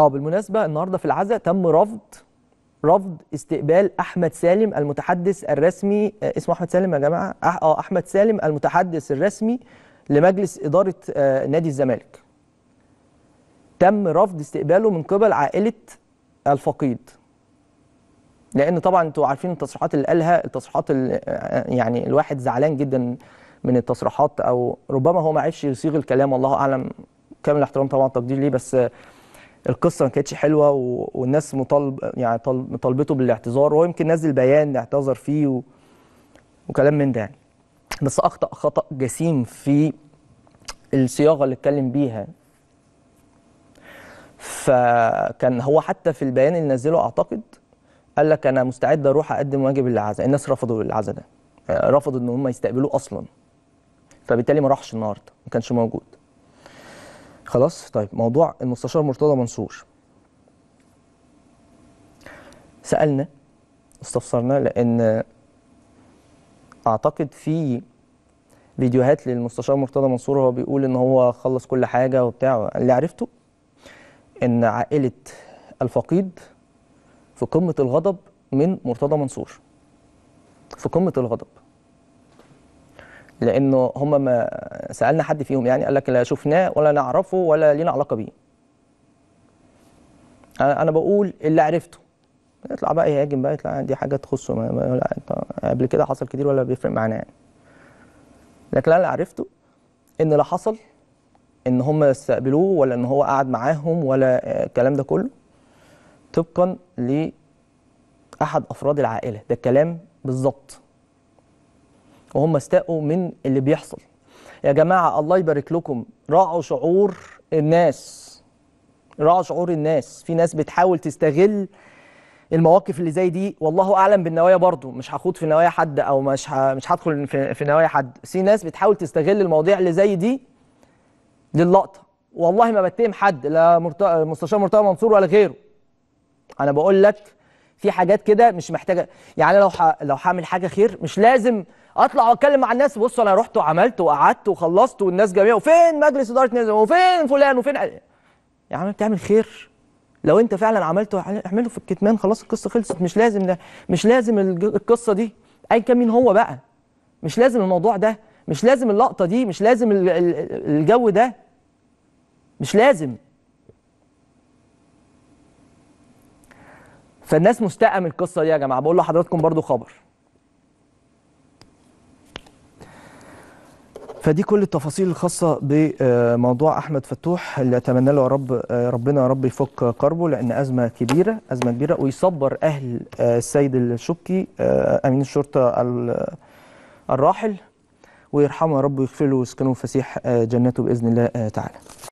اه بالمناسبه النهارده في العزاء تم رفض رفض استقبال احمد سالم المتحدث الرسمي آه، اسمه احمد سالم يا جماعه اه احمد سالم المتحدث الرسمي لمجلس اداره آه، نادي الزمالك تم رفض استقباله من قبل عائله الفقيد لان طبعا انتوا عارفين التصريحات اللي قالها التصريحات اللي آه، يعني الواحد زعلان جدا من التصريحات او ربما هو ما عرفش يصيغ الكلام والله اعلم كامل الاحترام طبعا تقدير ليه بس القصه ما كانتش حلوه والناس مطالب يعني مطالبته بالاعتذار وهو يمكن نزل بيان اعتذر فيه و... وكلام من ده يعني بس اخطا خطا جسيم في الصياغه اللي اتكلم بيها فكان هو حتى في البيان اللي نزله اعتقد قال لك انا مستعد اروح اقدم واجب العزاء الناس رفضوا العزاء ده رفضوا ان هم يستقبلوه اصلا فبالتالي ما راحش النهارده ما كانش موجود خلاص طيب موضوع المستشار مرتضى منصور سالنا استفسرنا لان اعتقد في فيديوهات للمستشار مرتضى منصور وهو بيقول ان هو خلص كل حاجه وبتاع اللي عرفته ان عائله الفقيد في قمه الغضب من مرتضى منصور في قمه الغضب لانه هم ما سالنا حد فيهم يعني قال لك لا شفناه ولا نعرفه ولا لينا علاقه بيه انا بقول اللي عرفته يطلع بقى يهاجم بقى يطلع دي حاجه تخصه ما لا قبل كده حصل كتير ولا بيفرق معانا يعني لكن انا اللي عرفته ان اللي حصل ان هم استقبلوه ولا ان هو قعد معاهم ولا آه، الكلام ده كله طبقا لاحد افراد العائله ده الكلام بالظبط وهم استاءوا من اللي بيحصل يا جماعة الله يبارك لكم راعوا شعور الناس راعوا شعور الناس في ناس بتحاول تستغل المواقف اللي زي دي والله اعلم بالنوايا برضو مش هخوض في نوايا حد او مش ه... مش هدخل في, في نوايا حد في ناس بتحاول تستغل المواضيع اللي زي دي للقطه والله ما بتهم حد لا مرت... مستشار مرتضى منصور ولا غيره انا بقول لك في حاجات كده مش محتاجه يعني لو ح... لو هعمل حاجه خير مش لازم اطلع واتكلم مع الناس بصوا انا رحت وعملت وقعدت وخلصت والناس جميعا وفين مجلس اداره نظم وفين فلان وفين يا عم بتعمل خير لو انت فعلا عملته اعمله في الكتمان خلاص القصه خلصت مش لازم ده مش لازم القصه دي اي كان مين هو بقى مش لازم الموضوع ده مش لازم اللقطه دي مش لازم الجو ده مش لازم فالناس مستاءه من القصه دي يا جماعه بقول لحضراتكم برضو خبر فدي كل التفاصيل الخاصه بموضوع احمد فتوح اللي اتمنى له رب ربنا يا رب يفك كربه لان ازمه كبيره ازمه كبيره ويصبر اهل آه، السيد الشكي آه، امين الشرطه الراحل ويرحمه يا رب ويغفر له ويسكنه فسيح آه، جناته باذن الله تعالى